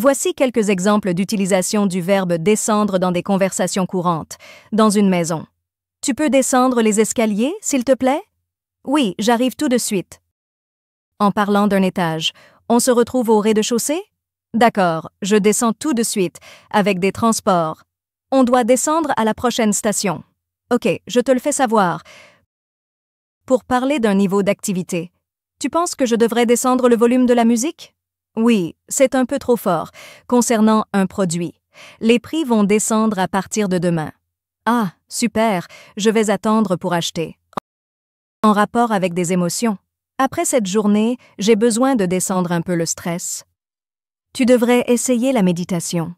Voici quelques exemples d'utilisation du verbe descendre dans des conversations courantes, dans une maison. Tu peux descendre les escaliers, s'il te plaît Oui, j'arrive tout de suite. En parlant d'un étage, on se retrouve au rez-de-chaussée D'accord, je descends tout de suite, avec des transports. On doit descendre à la prochaine station. Ok, je te le fais savoir. Pour parler d'un niveau d'activité, tu penses que je devrais descendre le volume de la musique oui, c'est un peu trop fort, concernant un produit. Les prix vont descendre à partir de demain. Ah, super, je vais attendre pour acheter. En rapport avec des émotions. Après cette journée, j'ai besoin de descendre un peu le stress. Tu devrais essayer la méditation.